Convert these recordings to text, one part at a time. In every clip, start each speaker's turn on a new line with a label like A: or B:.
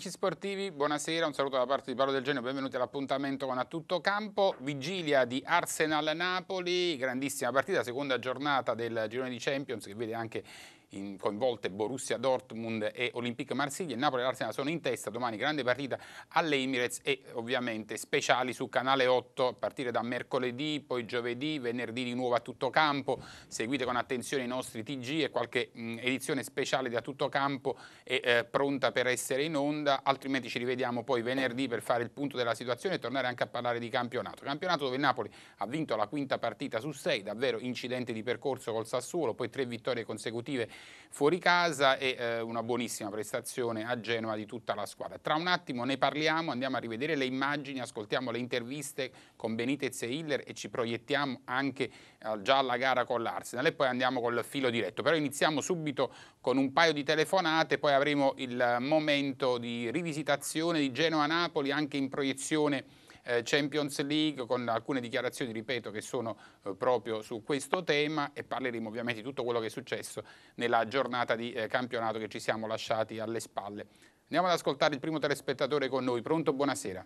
A: Amici sportivi, buonasera, un saluto da parte di Paolo Del Genio, benvenuti all'appuntamento con A Tutto Campo. Vigilia di Arsenal-Napoli, grandissima partita, seconda giornata del girone di Champions che vede anche in, coinvolte Borussia Dortmund e Olympique Marsiglia. Il Napoli e l'Arsenal sono in testa, domani grande partita all'Emirates e ovviamente speciali su Canale 8 a partire da mercoledì, poi giovedì, venerdì di nuovo a tutto campo. Seguite con attenzione i nostri TG e qualche mh, edizione speciale da tutto campo è eh, pronta per essere in onda, altrimenti ci rivediamo poi venerdì per fare il punto della situazione e tornare anche a parlare di campionato. Campionato dove il Napoli ha vinto la quinta partita su sei, davvero incidente di percorso col Sassuolo, poi tre vittorie consecutive fuori casa e eh, una buonissima prestazione a Genova di tutta la squadra. Tra un attimo ne parliamo, andiamo a rivedere le immagini, ascoltiamo le interviste con Benitez e Hiller e ci proiettiamo anche eh, già alla gara con l'Arsenal e poi andiamo col filo diretto. Però iniziamo subito con un paio di telefonate, poi avremo il momento di rivisitazione di Genova-Napoli anche in proiezione eh, Champions League con alcune dichiarazioni, ripeto, che sono eh, proprio su questo tema e parleremo ovviamente di tutto quello che è successo nella giornata di eh, campionato che ci siamo lasciati alle spalle. Andiamo ad ascoltare il primo telespettatore con noi. Pronto? Buonasera.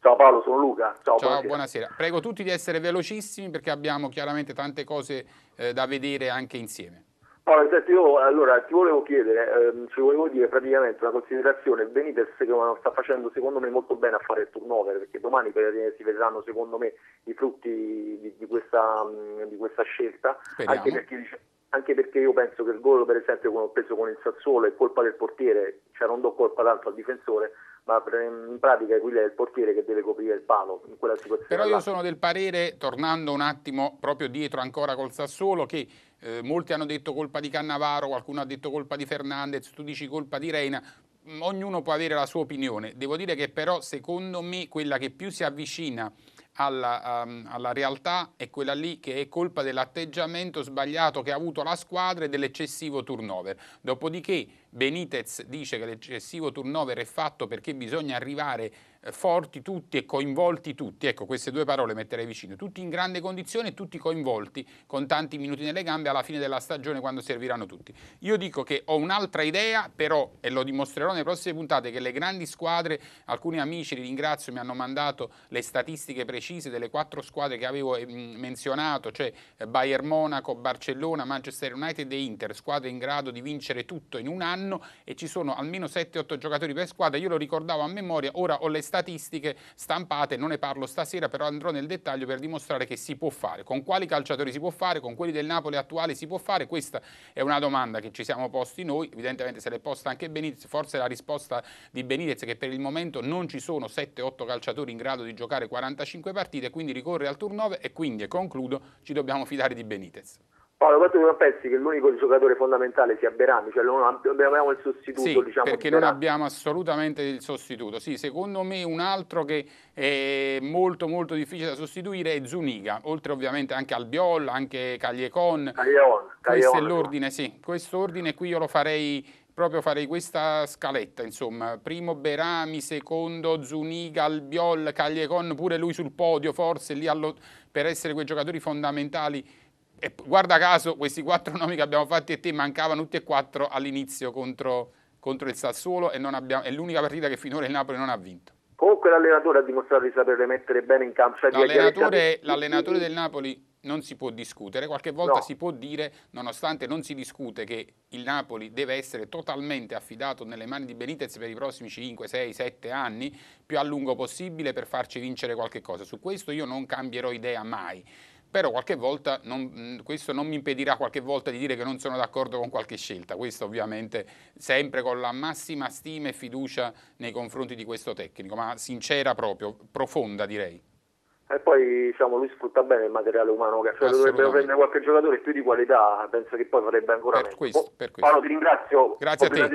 A: Ciao Paolo, sono Luca. Ciao, Ciao buonasera. buonasera. Prego tutti di essere velocissimi perché abbiamo chiaramente tante cose eh, da vedere anche insieme. Paolo, senti,
B: io allora ti volevo chiedere, ehm, ci volevo dire praticamente una considerazione, Benitez che sta facendo secondo me molto bene a fare il turnover, perché domani si vedranno secondo me i frutti di, di, questa, di questa, scelta, anche perché anche perché io penso che il gol per esempio come ho preso con il Sassuolo è colpa del portiere, cioè non do colpa tanto al difensore, ma ehm, in pratica quello è il portiere che deve coprire il palo in quella situazione. Però io sono
A: del parere, tornando un attimo proprio dietro ancora col Sassuolo, che eh, molti hanno detto colpa di Cannavaro, qualcuno ha detto colpa di Fernandez, tu dici colpa di Reina, mm, ognuno può avere la sua opinione. Devo dire che però secondo me quella che più si avvicina alla, um, alla, realtà è quella lì che è colpa dell'atteggiamento sbagliato che ha avuto la squadra e dell'eccessivo turnover. Dopodiché Benitez dice che l'eccessivo turnover è fatto perché bisogna arrivare eh, forti tutti e coinvolti tutti, ecco queste due parole metterei vicino, tutti in grande condizione e tutti coinvolti con tanti minuti nelle gambe alla fine della stagione quando serviranno tutti. Io dico che ho un'altra idea però e lo dimostrerò nelle prossime puntate che le grandi squadre, alcuni amici li ringrazio mi hanno mandato le statistiche precise delle quattro squadre che avevo eh, mm, menzionato, cioè eh, Bayern Monaco, Barcellona, Manchester United e Inter, squadre in grado di vincere tutto in un anno anno e ci sono almeno 7-8 giocatori per squadra, io lo ricordavo a memoria, ora ho le statistiche stampate, non ne parlo stasera, però andrò nel dettaglio per dimostrare che si può fare, con quali calciatori si può fare, con quelli del Napoli attuali si può fare, questa è una domanda che ci siamo posti noi, evidentemente se l'è posta anche Benitez, forse la risposta di Benitez è che per il momento non ci sono 7-8 calciatori in grado di giocare 45 partite, quindi ricorre al turno 9 e quindi, e concludo, ci dobbiamo fidare di Benitez.
B: Paolo, tu non pensi che l'unico giocatore fondamentale sia Berami? Cioè non abbiamo il sostituto, sì, diciamo, perché non
A: abbiamo assolutamente il sostituto. Sì, secondo me un altro che è molto molto difficile da sostituire è Zuniga, oltre ovviamente anche Albiol, anche Cagliecon. Caglion, Questo è l'ordine, sì. Questo ordine qui io lo farei proprio farei questa scaletta, insomma, primo Berami, secondo Zuniga, Albiol, Cagliecon, pure lui sul podio, forse lì allo... per essere quei giocatori fondamentali e guarda caso, questi quattro nomi che abbiamo fatti e te mancavano tutti e quattro all'inizio contro, contro il Sassuolo e abbiamo, è l'unica partita che finora il Napoli non ha vinto.
B: Comunque l'allenatore ha dimostrato di saperle mettere bene in campo. Cioè l'allenatore, l'allenatore
A: del Napoli non si può discutere, qualche volta no. si può dire, nonostante non si discute, che il Napoli deve essere totalmente affidato nelle mani di Benitez per i prossimi 5, 6, 7 anni, più a lungo possibile per farci vincere qualche cosa. Su questo io non cambierò idea mai però qualche volta non, questo non mi impedirà qualche volta di dire che non sono d'accordo con qualche scelta, questo ovviamente sempre con la massima stima e fiducia nei confronti di questo tecnico, ma sincera proprio, profonda direi.
B: E poi diciamo, lui sfrutta bene il materiale umano cioè, dovrebbero prendere qualche giocatore più di qualità, penso che poi farebbe ancora per meglio. Questo, boh, per questo. Paolo ti ringrazio. Grazie a te.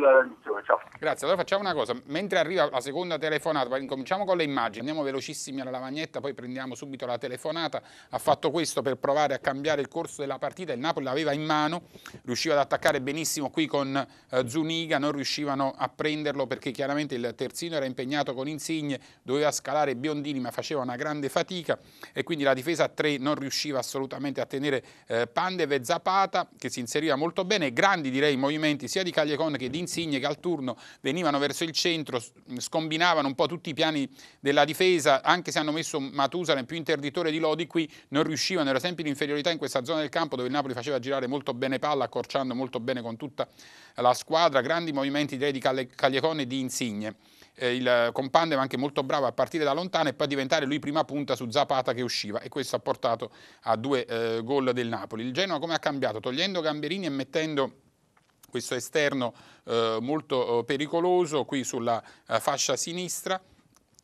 A: Grazie, allora facciamo una cosa, mentre arriva la seconda telefonata, cominciamo con le immagini, andiamo velocissimi alla lavagnetta, poi prendiamo subito la telefonata, ha fatto questo per provare a cambiare il corso della partita, il Napoli l'aveva in mano, riusciva ad attaccare benissimo qui con eh, Zuniga, non riuscivano a prenderlo perché chiaramente il terzino era impegnato con Insigne, doveva scalare Biondini ma faceva una grande fatica, Repubblica e quindi la difesa a 3 non riusciva assolutamente a tenere eh, Pandev e Zapata che si inseriva molto bene, grandi direi i movimenti sia di Cagliacon che di Insigne che al turno venivano verso il centro, scombinavano un po' tutti i piani della difesa, anche se hanno messo Matusalem più interditore di Lodi qui non riuscivano, era sempre l'inferiorità in questa zona del campo dove il Napoli faceva girare molto bene palla, accorciando molto bene con tutta la squadra, grandi movimenti direi di Cagliacon e di Insigne eh, il compandeva anche molto bravo a partire da lontano e poi a diventare lui prima punta su Zapata che usciva e questo ha portato a due eh, gol del Napoli. Il Genoa come ha cambiato? Togliendo Gamberini e mettendo questo esterno eh, molto eh, pericoloso qui sulla eh, fascia sinistra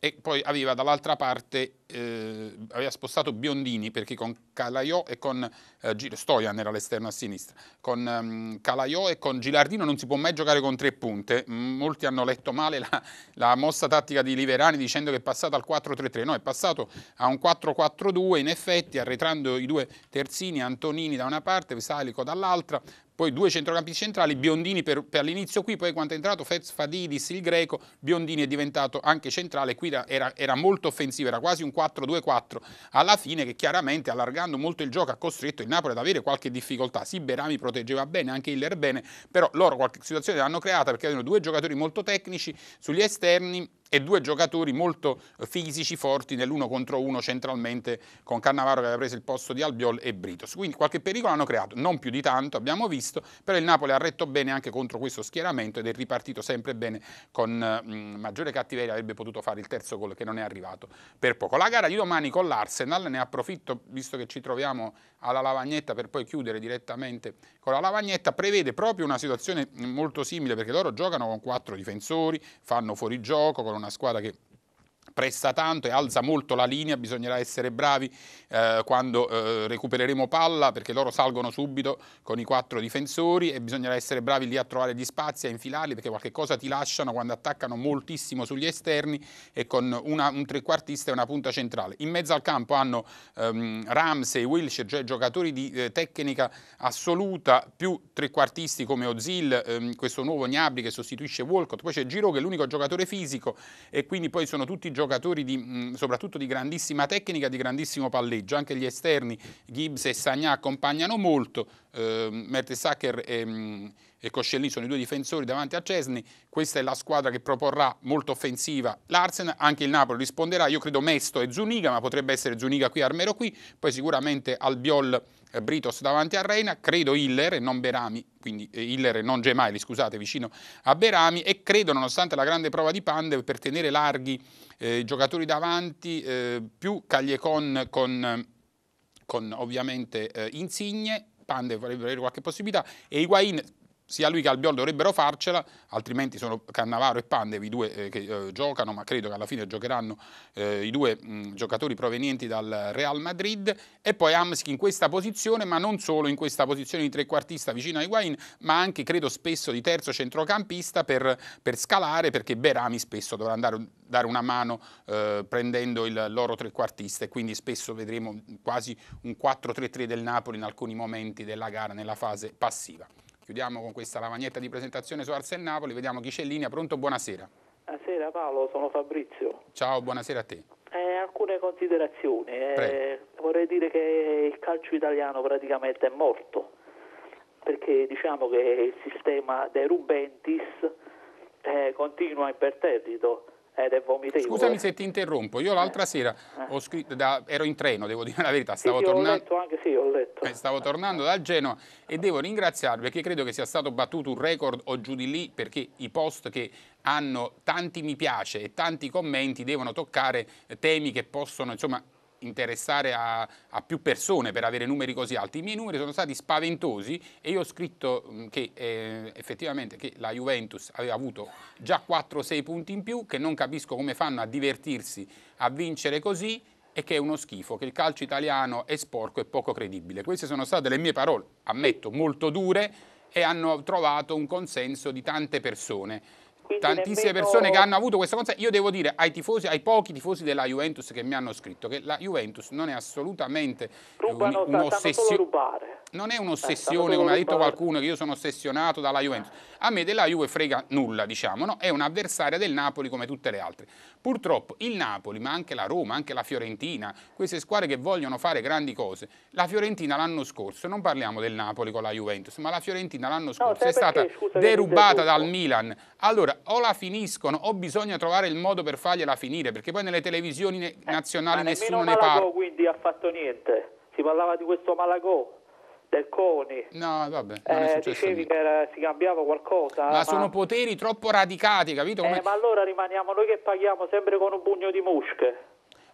A: e poi aveva dall'altra parte, eh, aveva spostato Biondini perché con Calaiò e con eh, Stojan era l'esterno a sinistra, con um, Calaiò e con Gilardino non si può mai giocare con tre punte, molti hanno letto male la, la mossa tattica di Liverani dicendo che è passato al 4-3-3, no è passato a un 4-4-2 in effetti arretrando i due terzini, Antonini da una parte, Vesalico dall'altra, poi due centrocampi centrali, Biondini per, per l'inizio qui, poi quando è entrato Fez Fadidis, il greco, Biondini è diventato anche centrale, qui era, era molto offensivo, era quasi un 4-2-4, alla fine che chiaramente allargando molto il gioco ha costretto il Napoli ad avere qualche difficoltà, sì Berami proteggeva bene, anche Hiller bene, però loro qualche situazione l'hanno creata perché avevano due giocatori molto tecnici sugli esterni, e due giocatori molto eh, fisici, forti nell'uno contro uno centralmente con Cannavaro che aveva preso il posto di Albiol e Britos. Quindi qualche pericolo hanno creato, non più di tanto abbiamo visto, però il Napoli ha retto bene anche contro questo schieramento ed è ripartito sempre bene con mh, mm, maggiore cattiveria, avrebbe potuto fare il terzo gol che non è arrivato per poco. La gara di domani con l'Arsenal, ne approfitto visto che ci troviamo alla lavagnetta per poi chiudere direttamente con la lavagnetta, prevede proprio una situazione molto simile perché loro giocano con quattro difensori, fanno fuori gioco con una una squadra che pressa tanto e alza molto la linea, bisognerà essere bravi eh, quando eh, recupereremo palla perché loro salgono subito con i quattro difensori e bisognerà essere bravi lì a trovare gli spazi, a infilarli perché qualche cosa ti lasciano quando attaccano moltissimo sugli esterni e con una, un trequartista e una punta centrale. In mezzo al campo hanno ehm, Ramsey, Wilshire, cioè giocatori di eh, tecnica assoluta più trequartisti come Ozil, ehm, questo nuovo Gnabri che sostituisce Walcott, poi c'è Giro che è l'unico giocatore fisico e quindi poi sono tutti giocatori giocatori di, soprattutto di grandissima tecnica, di grandissimo palleggio, anche gli esterni Gibbs e Sagna accompagnano molto, eh, Mertesacker e, e Coscellini sono i due difensori davanti a Cesni, questa è la squadra che proporrà molto offensiva l'Arsen, anche il Napoli risponderà, io credo Mesto e Zuniga, ma potrebbe essere Zuniga qui, Armero qui, poi sicuramente Albiol eh, Britos davanti a Reina, credo Hiller e non Berami, quindi eh, Hiller e non Gemaili, scusate, vicino a Berami e credo nonostante la grande prova di Pande, per tenere larghi eh, i giocatori davanti, eh, più Cagliecon con, con ovviamente eh, Insigne, vorrebbe avere qualche possibilità e Higuain sia lui che Albiol dovrebbero farcela, altrimenti sono Cannavaro e Pandevi i due eh, che eh, giocano, ma credo che alla fine giocheranno eh, i due mh, giocatori provenienti dal Real Madrid e poi Amski in questa posizione, ma non solo in questa posizione di trequartista vicino ai Higuain, ma anche credo spesso di terzo centrocampista per, per scalare, perché Berami spesso dovrà andare, dare una mano eh, prendendo il loro trequartista e quindi spesso vedremo quasi un 4-3-3 del Napoli in alcuni momenti della gara nella fase passiva. Chiudiamo con questa lavagnetta di presentazione su Arsen Napoli, vediamo chi c'è in linea. Pronto, buonasera.
C: Buonasera Paolo, sono Fabrizio.
A: Ciao, buonasera a te.
C: Eh, alcune considerazioni. Eh, vorrei dire che il calcio italiano praticamente è morto, perché diciamo che il sistema dei Rubentis eh, continua imperterrito ed è vomitevole.
A: Scusami se ti interrompo, io l'altra eh. sera eh. da, ero in treno, devo dire la verità, stavo sì, tornando... Anche, sì, eh, stavo tornando da Genova e devo ringraziarvi perché credo che sia stato battuto un record o giù di lì perché i post che hanno tanti mi piace e tanti commenti devono toccare temi che possono insomma, interessare a, a, più persone per avere numeri così alti. I miei numeri sono stati spaventosi e io ho scritto mm, che eh, effettivamente che la Juventus aveva avuto già 4-6 punti in più, che non capisco come fanno a divertirsi a vincere così e che è uno schifo, che il calcio italiano è sporco e poco credibile. Queste sono state le mie parole, ammetto, molto dure e hanno trovato un consenso di tante persone Tantissime persone che hanno avuto questa conseguenza. Io devo dire ai tifosi, ai pochi tifosi della Juventus che mi hanno scritto, che la Juventus non è assolutamente Rubano, un, un'ossessione. Non è eh, un'ossessione, come ha detto rubare. qualcuno, che io sono ossessionato dalla Juventus. A me della Juve frega nulla, diciamo, no? È un'avversaria del Napoli come tutte le altre. Purtroppo il Napoli, ma anche la Roma, anche la Fiorentina, queste squadre che vogliono fare grandi cose. La Fiorentina l'anno scorso, non parliamo del Napoli con la Juventus, ma la Fiorentina l'anno scorso no, è stata derubata dal Milan. Allora, o la finiscono o bisogna trovare il modo per fargliela finire, perché poi nelle televisioni eh, nazionali eh, nessuno ne parla.
C: quindi ha fatto niente, si parlava di questo Malagò del CONI. No, vabbè, non eh, dicevi che era, si cambiava qualcosa. Ma, ma, sono
A: poteri troppo radicati, capito? Eh, Come... Eh, ma
C: allora rimaniamo noi che paghiamo sempre con un pugno di musche.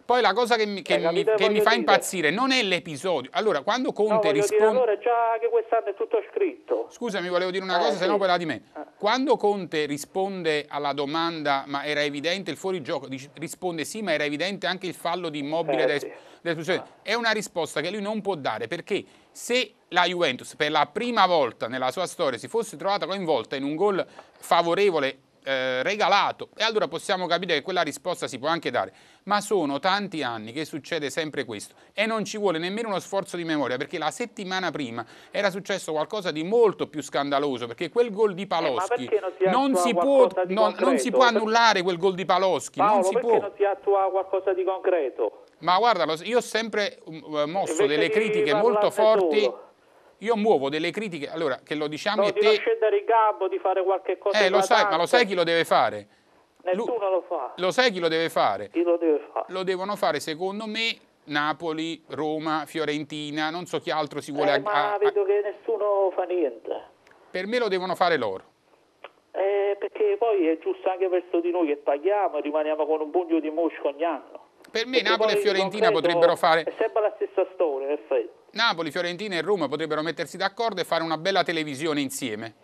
A: Poi la cosa che mi, che eh, mi, che mi fa impazzire non è l'episodio. Allora, quando Conte no, risponde... allora
C: già che quest'anno è tutto
A: scritto. Scusami, volevo dire una cosa, eh, se no quella di me. Eh. Quando Conte risponde alla domanda, ma era evidente il fuorigioco, risponde sì, ma era evidente anche il fallo di immobile eh, sì. Ah. È una risposta che lui non può dare perché se la Juventus per la prima volta nella sua storia si fosse trovata coinvolta in un gol favorevole eh, regalato. E allora possiamo capire che quella risposta si può anche dare. Ma sono tanti anni che succede sempre questo e non ci vuole nemmeno uno sforzo di memoria perché la settimana prima era successo qualcosa di molto più scandaloso perché quel gol di eh, Paloschi eh, non, si non, si può, non, non, si può, annullare quel gol di Paloschi. Paolo, non si può. non
C: si attua qualcosa di concreto?
A: Ma guarda, io ho sempre mm, eh, mosso Invece delle critiche molto forti. Solo io muovo delle critiche, allora che lo diciamo no, a di te...
C: scendere in gambo, di fare qualche cosa... Eh, lo sai, ma lo sai chi
A: lo deve fare?
C: Nessuno lo fa.
A: Lo sai chi lo deve fare? Chi lo deve fare? Lo devono fare, secondo me, Napoli, Roma, Fiorentina, non so chi altro si vuole... Eh, ma
C: vedo che nessuno fa niente.
A: Per me lo devono fare loro.
C: Eh, perché poi è giusto anche verso di noi che paghiamo e rimaniamo con un pugno di mosca ogni anno.
A: Per me Perché Napoli e Fiorentina potrebbero fare... È sempre la stessa storia, in effetti. Napoli, Fiorentina e Roma potrebbero mettersi d'accordo e fare una bella televisione insieme,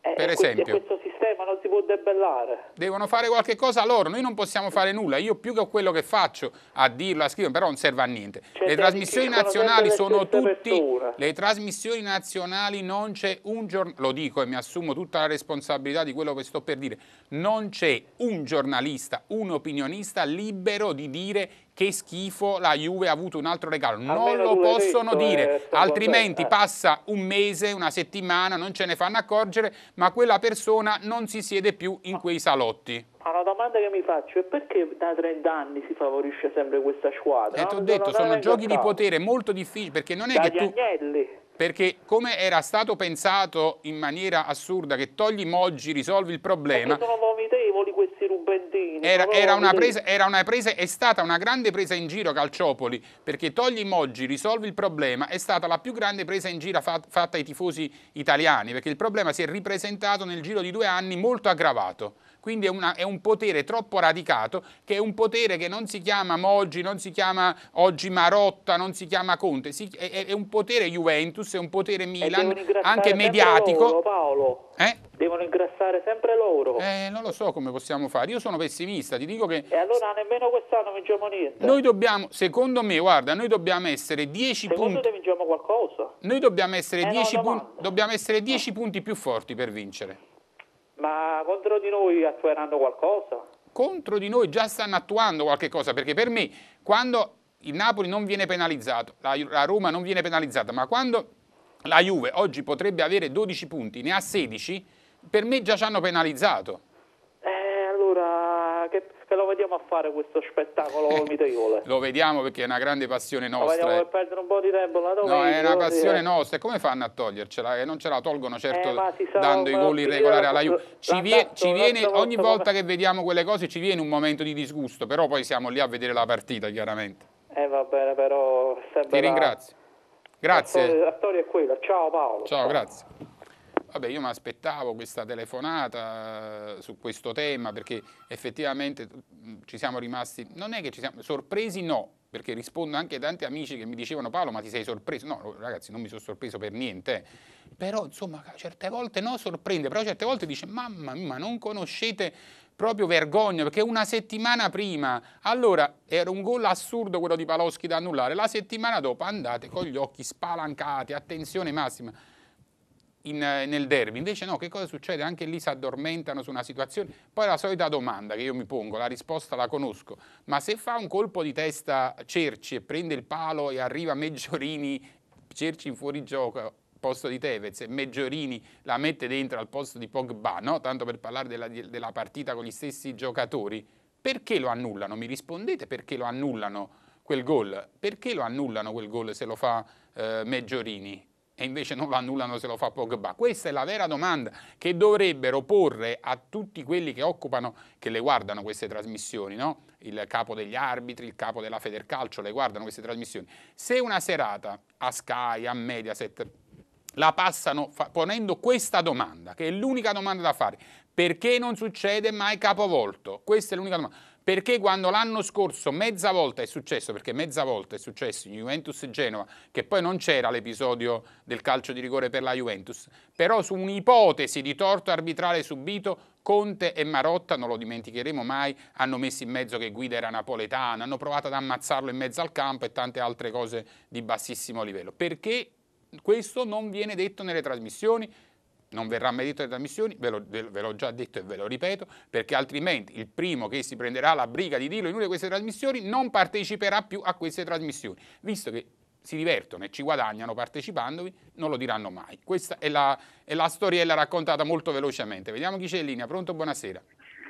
A: eh, per esempio. Questo ma non si può debellare. Devono fare qualche cosa loro, noi non possiamo fare nulla. Io più che quello che faccio a dirlo, a scrivere, però non serve a niente. Cioè, le trasmissioni nazionali sono tutti persone. le trasmissioni nazionali non c'è un giorno lo dico e mi assumo tutta la responsabilità di quello che sto per dire. Non c'è un giornalista, un opinionista libero di dire che schifo, la Juve ha avuto un altro regalo. Non lo possono detto, dire, eh, altrimenti passa un mese, una settimana, non ce ne fanno accorgere, ma quella persona non si siede più in quei salotti.
C: Ma la domanda che mi faccio è perché da 30 anni si favorisce sempre questa squadra? Eh, ti ho detto, sono giochi di potere
A: molto difficili, perché non è Dagli che tu...
C: Agnelli
A: perché come era stato pensato in maniera assurda che togli Moggi, risolvi il problema. Ma
C: sono meritevoli questi rubentini Era, era, una presa,
A: era, una presa, è stata una grande presa in giro Calciopoli, perché togli Moggi, risolvi il problema, è stata la più grande presa in giro fat, fatta ai tifosi italiani, perché il problema si è ripresentato nel giro di due anni molto aggravato. Quindi è, una, è, un potere troppo radicato che è un potere che non si chiama Moggi, non si chiama oggi Marotta, non si chiama Conte, si, è, è, un potere Juventus, è un potere Milan, anche mediatico. Loro,
C: Paolo.
A: Eh? Devono ingrassare sempre loro. Eh, non lo so come possiamo fare. Io sono pessimista, ti dico che. E
C: allora nemmeno quest'anno vingiamo niente.
A: Noi dobbiamo, secondo me, guarda, noi dobbiamo essere 10 punti. Secondo te vingiamo qualcosa? Noi dobbiamo essere 10 eh no, eh. punti, più forti per vincere.
C: Ma contro di noi attueranno qualcosa?
A: Contro di noi già stanno attuando qualche cosa, perché per me quando il Napoli non viene penalizzato, la, la Roma non viene penalizzata, ma quando la Juve oggi potrebbe avere 12 punti, ne ha 16, per me già ci hanno penalizzato.
C: Eh, allora, che che lo vediamo a fare questo spettacolo eh,
A: Lo vediamo perché è una grande passione nostra. Lo vediamo eh. per
C: perdere un po' di tempo la
A: No, è una passione dire. Eh. nostra. E come fanno a togliercela? Che non ce la tolgono certo eh, sa, dando i gol irregolari alla Juve. Ci, vie, ci viene, ogni volta come... che vediamo quelle cose ci viene un momento di disgusto, però poi siamo lì a vedere la partita chiaramente. Eh va bene, però... Ti ringrazio. Grazie. la storia è quella. Ciao Paolo. Ciao, grazie vabbè io mi aspettavo questa telefonata eh, su questo tema perché effettivamente mm, ci siamo rimasti, non è che ci siamo sorpresi no, perché rispondo anche a tanti amici che mi dicevano Paolo ma ti sei sorpreso, no ragazzi non mi sono sorpreso per niente, eh. però insomma certe volte no sorprende, però certe volte dice mamma mia non conoscete proprio vergogna perché una settimana prima allora era un gol assurdo quello di Paloschi da annullare la settimana dopo andate con gli occhi spalancati attenzione massima in, eh, nel derby. Invece no, che cosa succede? Anche lì si addormentano su una situazione. Poi la solita domanda che io mi pongo, la risposta la conosco, ma se fa un colpo di testa Cerci e prende il palo e arriva Meggiorini, Cerci in fuorigioco posto di Tevez e Meggiorini la mette dentro al posto di Pogba, no? tanto per parlare della, della partita con gli stessi giocatori, perché lo annullano? Mi rispondete perché lo annullano quel gol? Perché lo annullano quel gol se lo fa eh, Meggiorini? e invece non lo annullano se lo fa Pogba? Questa è la vera domanda che dovrebbero porre a tutti quelli che occupano, che le guardano queste trasmissioni, no? il capo degli arbitri, il capo della Federcalcio, le guardano queste trasmissioni. Se una serata a Sky, a Mediaset, la passano ponendo questa domanda, che è l'unica domanda da fare, perché non succede mai capovolto? Questa è l'unica domanda perché quando l'anno scorso mezza volta è successo, perché mezza volta è successo in Juventus Genova, che poi non c'era l'episodio del calcio di rigore per la Juventus, però su un'ipotesi di torto arbitrale subito Conte e Marotta, non lo dimenticheremo mai, hanno messo in mezzo che Guida era napoletana, hanno provato ad ammazzarlo in mezzo al campo e tante altre cose di bassissimo livello. Perché questo non viene detto nelle trasmissioni, non verrà mai detto da missioni, ve, ve l'ho già detto e ve lo ripeto, perché altrimenti il primo che si prenderà la briga di dirlo in una di queste trasmissioni non parteciperà più a queste trasmissioni, visto che si divertono e ci guadagnano partecipandovi, non lo diranno mai. Questa è la, è la storiella raccontata molto velocemente. Vediamo chi c'è in linea. Pronto, buonasera.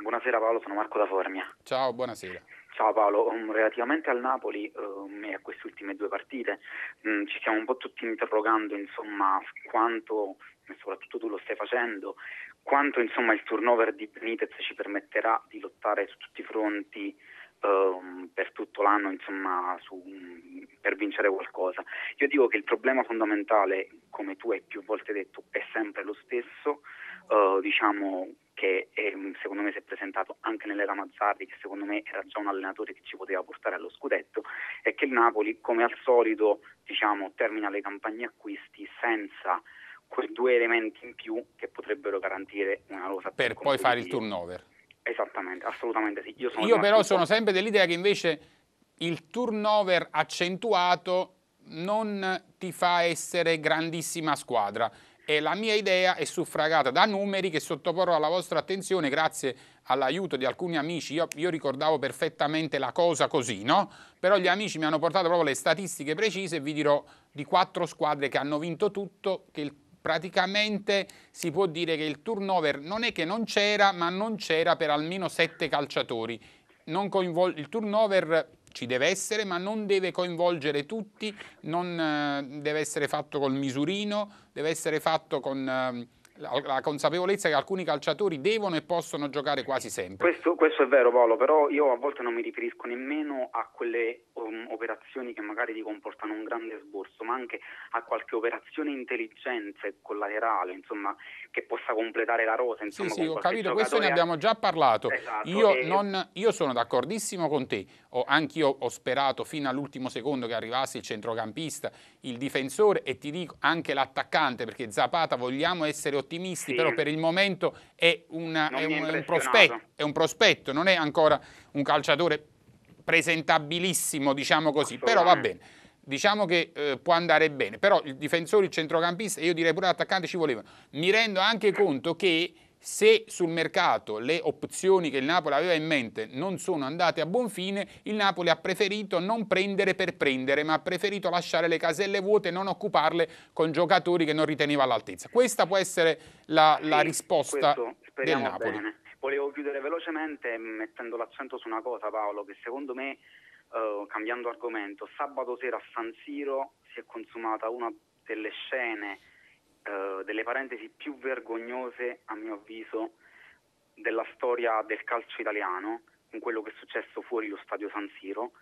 D: Buonasera Paolo, sono Marco da Formia. Ciao, buonasera. Ciao Paolo, um, relativamente al Napoli um, e a queste ultime due partite um, ci stiamo un po' tutti interrogando insomma quanto soprattutto tu lo stai facendo, quanto insomma il turnover di Benitez ci permetterà di lottare su tutti i fronti ehm, per tutto l'anno insomma su, per vincere qualcosa. Io dico che il problema fondamentale, come tu hai più volte detto, è sempre lo stesso, eh, diciamo che è, secondo me si è presentato anche nell'era Mazzarri, che secondo me era già un allenatore che ci poteva portare allo scudetto, è che il Napoli, come al solito, diciamo, termina le campagne acquisti senza quei due elementi in più che potrebbero garantire una rosa per poi fare il turnover. Esattamente, assolutamente sì. Io, sono Io però sono
A: sempre dell'idea che invece il turnover accentuato non ti fa essere grandissima squadra e la mia idea è suffragata da numeri che sottoporrò alla vostra attenzione grazie all'aiuto di alcuni amici. Io, io, ricordavo perfettamente la cosa così, no? Però gli amici mi hanno portato proprio le statistiche precise e vi dirò di quattro squadre che hanno vinto tutto che il praticamente si può dire che il turnover non è che non c'era, ma non c'era per almeno sette calciatori. il turnover ci deve essere, ma non deve coinvolgere tutti, non, eh, deve essere fatto col misurino, deve essere fatto con... Eh, la, la, consapevolezza che alcuni calciatori devono e possono giocare quasi sempre.
D: Questo, questo, è vero Paolo, però io a volte non mi riferisco nemmeno a quelle um, operazioni che magari ti comportano un grande sborso, ma anche a qualche operazione intelligente collaterale, insomma, che possa completare la rosa. Insomma, sì, sì, ho capito, questo ne abbiamo
A: già parlato. Esatto, io, e... non, io, sono d'accordissimo con te, anch'io ho sperato fino all'ultimo secondo che arrivasse il centrocampista, il difensore e ti dico anche l'attaccante, perché Zapata vogliamo essere ottimisti, sì. però per il momento è, una, è, un, è, un prospetto, è un prospetto, non è ancora un calciatore presentabilissimo, diciamo così, però va bene diciamo che eh, può andare bene, però il difensore, il centrocampista io direi pure l'attaccante ci volevano. Mi rendo anche conto che se sul mercato le opzioni che il Napoli aveva in mente non sono andate a buon fine, il Napoli ha preferito non prendere per prendere, ma ha preferito lasciare le caselle vuote e non occuparle con giocatori che non riteneva all'altezza. Questa può essere la, sì, la risposta del Napoli. Bene.
D: Volevo chiudere velocemente mm, mettendo l'accento su una cosa, Paolo, che secondo me eh, cambiando argomento, sabato sera a San Siro si è consumata una delle scene, uh, delle parentesi più vergognose, a mio avviso, della storia del calcio italiano, con quello che è successo fuori lo stadio San Siro,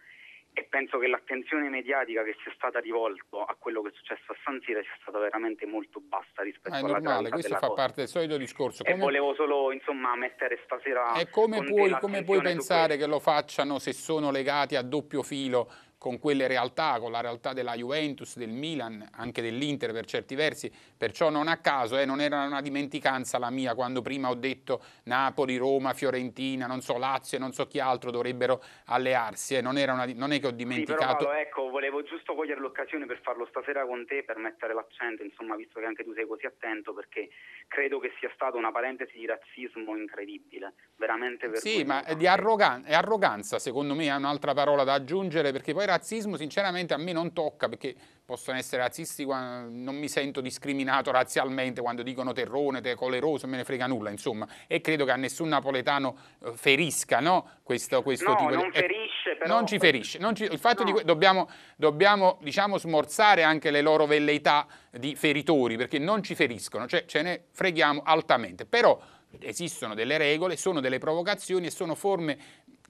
D: e penso che l'attenzione mediatica che sia stata rivolta a quello che è successo a San Siro sia stata veramente molto bassa rispetto ah, alla normale, questo fa cosa.
A: parte del solito discorso. Come... E volevo
D: solo insomma mettere stasera... E come puoi, come puoi pensare
A: che lo facciano se sono legati a doppio filo con quelle realtà, con la realtà della Juventus, del Milan, anche dell'Inter per certi versi, perciò non a caso, eh, non era una dimenticanza la mia quando prima ho detto Napoli, Roma, Fiorentina, non so Lazio e non so chi altro dovrebbero allearsi, eh, non, una, non, è che ho dimenticato. Sì, però,
D: ecco, volevo giusto cogliere l'occasione per farlo stasera con te, per mettere l'accento, insomma, visto che anche tu sei così attento, perché credo che sia stata una parentesi di razzismo incredibile, veramente vergognosa. Sì, ma di
A: arrogan arroganza secondo me è un'altra parola da aggiungere, perché poi razzismo sinceramente a me non tocca, perché possono essere razzisti, non mi sento discriminato razzialmente quando dicono terrone, te coleroso, me ne frega nulla, insomma, e credo che a nessun napoletano eh, ferisca no? questo, questo no, tipo di... Non ferisca, però... non ci ferisce. Non ci... il fatto no. di dobbiamo, dobbiamo diciamo, smorzare anche le loro velleità di feritori, perché non ci feriscono, cioè ce ne freghiamo altamente. Però esistono delle regole, sono delle provocazioni e sono forme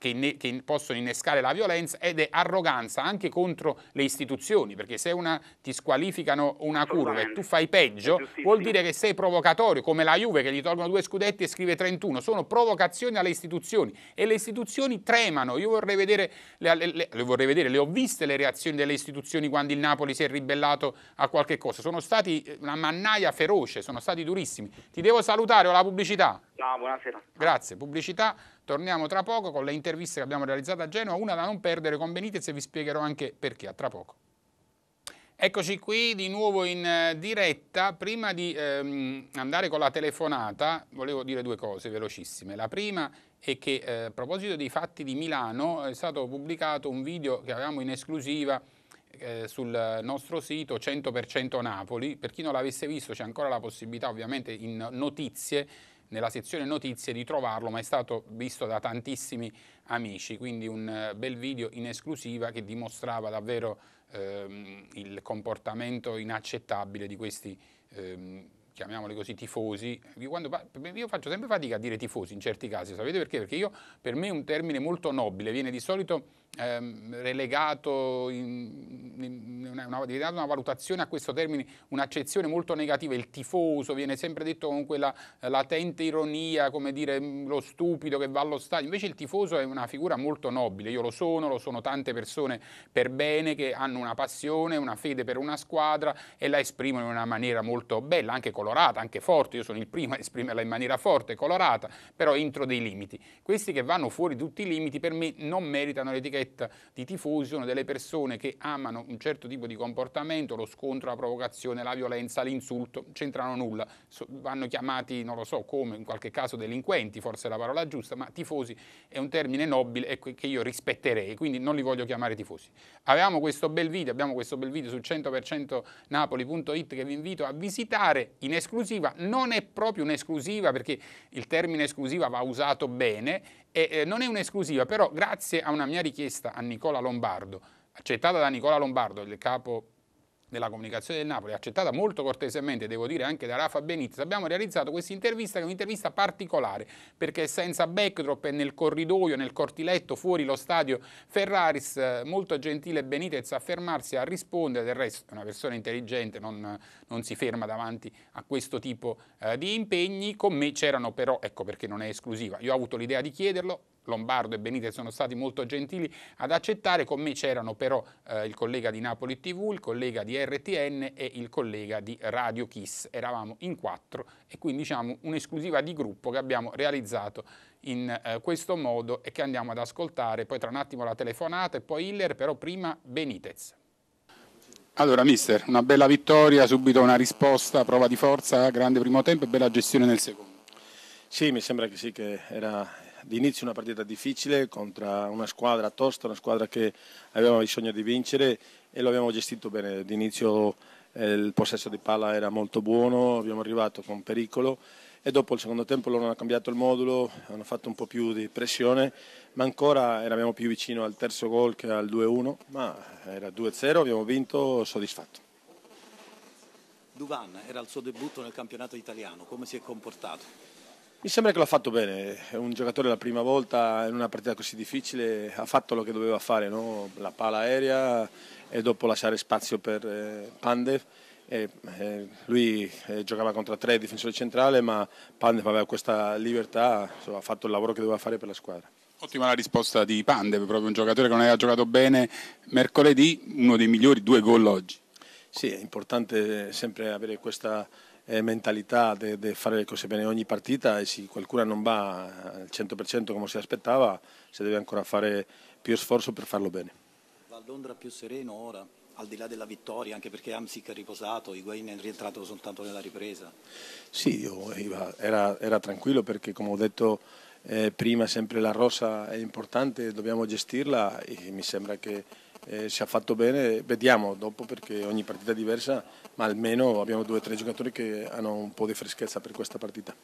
A: che, inne- che possono innescare la violenza ed è arroganza anche contro le istituzioni, perché se una, ti squalificano una curva e tu fai peggio, vuol dire che sei provocatorio, come la Juve che gli tolgono due scudetti e scrive 31, sono provocazioni alle istituzioni e le istituzioni tremano. Io vorrei vedere le, le, le, vorrei vedere, le ho viste le reazioni delle istituzioni quando il Napoli si è ribellato a qualche cosa, sono stati eh, una mannaia feroce, sono stati durissimi. Ti devo salutare, ho la pubblicità. Ciao, buonasera. Grazie, pubblicità. Torniamo tra poco con le interviste che abbiamo realizzato a Genova, una da non perdere con Benitez e vi spiegherò anche perché. A tra poco. Eccoci qui di nuovo in eh, diretta. Prima di ehm, andare con la telefonata, volevo dire due cose velocissime. La prima è che eh, a proposito dei fatti di Milano è stato pubblicato un video che avevamo in esclusiva eh, sul nostro sito 100% Napoli. Per chi non l'avesse visto c'è ancora la possibilità ovviamente in notizie nella sezione notizie di trovarlo, ma è stato visto da tantissimi amici, quindi un eh, bel video in esclusiva che dimostrava davvero ehm, il comportamento inaccettabile di questi ehm, chiamiamoli così, tifosi, io, io faccio sempre fatica a dire tifosi in certi casi, sapete perché? Perché io, per me è un termine molto nobile, viene di solito ehm, relegato, in, una, una, una, valutazione a questo termine, un'accezione molto negativa, il tifoso viene sempre detto con quella latente ironia, come dire mm, lo stupido che va allo stadio, invece il tifoso è una figura molto nobile, io lo sono, lo sono tante persone per bene che hanno una passione, una fede per una squadra e la esprimono in una maniera molto bella, anche con colorata, anche forte, io sono il primo a esprimerla in maniera forte, colorata, però entro dei limiti. Questi che vanno fuori tutti i limiti per me non meritano l'etichetta di tifosi, sono delle persone che amano un certo tipo di comportamento, lo scontro, la provocazione, la violenza, l'insulto, c'entrano nulla, so, vanno chiamati, non lo so come, in qualche caso delinquenti, forse è la parola giusta, ma tifosi è un termine nobile che io rispetterei, quindi non li voglio chiamare tifosi. Avevamo questo bel video, abbiamo questo bel video su 100% napoli.it che vi invito a visitare in in esclusiva non è proprio un'esclusiva perché il termine esclusiva va usato bene e eh, non è un'esclusiva, però grazie a una mia richiesta a Nicola Lombardo, accettata da Nicola Lombardo, il capo della comunicazione del Napoli, accettata molto cortesemente, devo dire, anche da Rafa Benitez, abbiamo realizzato questa intervista che è un'intervista particolare, perché senza backdrop e nel corridoio, nel cortiletto, fuori lo stadio Ferraris, eh, molto gentile Benitez a fermarsi a rispondere, del resto è una persona intelligente, non, non si ferma davanti a questo tipo eh, di impegni, con me c'erano però, ecco perché non è esclusiva, io ho avuto l'idea di chiederlo, Lombardo e Benitez sono stati molto gentili ad accettare, con me c'erano però eh, il collega di Napoli TV, il collega di RTN e il collega di Radio Kiss, eravamo in quattro e quindi diciamo un'esclusiva di gruppo che abbiamo realizzato in eh, questo modo e che andiamo ad ascoltare, poi tra un attimo la telefonata e poi Hiller, però prima Benitez. Allora mister, una bella vittoria, subito una risposta, prova di forza, grande primo tempo e bella gestione nel secondo.
E: Sì, mi sembra che sì, che era d'inizio una partita difficile contro una squadra tosta, una squadra che aveva bisogno di vincere e lo abbiamo gestito bene. D'inizio eh, il possesso di palla era molto buono, abbiamo arrivato con pericolo e dopo il secondo tempo loro hanno cambiato il modulo, hanno fatto un po' più di pressione, ma ancora eravamo più vicino al terzo gol che al 2-1, ma era 2-0, abbiamo vinto soddisfatto.
F: Duvan era il suo debutto nel campionato italiano, come si è comportato?
E: Mi sembra che l'ha fatto bene, è un giocatore la prima volta in una partita così difficile, ha fatto lo che doveva fare, no? la pala aerea e dopo lasciare spazio per eh, Pandev. E, eh, lui eh, giocava contro tre difensori centrali, ma Pandev aveva questa libertà, insomma, ha fatto il lavoro che doveva fare per la squadra.
A: Ottima la risposta di Pandev, proprio un
E: giocatore che non aveva giocato bene mercoledì, uno dei migliori, due gol oggi. Sì, è importante sempre avere questa eh, mentalità di fare le cose bene ogni partita e se qualcuna non va al 100% come si aspettava, si deve ancora fare più sforzo per farlo bene.
F: Valdondra più sereno ora? al di là della vittoria, anche perché Amsic ha riposato, Higuain è rientrato soltanto nella ripresa.
E: Sì, io era, era tranquillo perché come ho detto eh, prima sempre la rosa è importante, dobbiamo gestirla e mi sembra che eh, ci ha fatto bene, vediamo dopo perché ogni partita è diversa, ma almeno abbiamo due o tre giocatori che hanno un po' di freschezza per questa partita.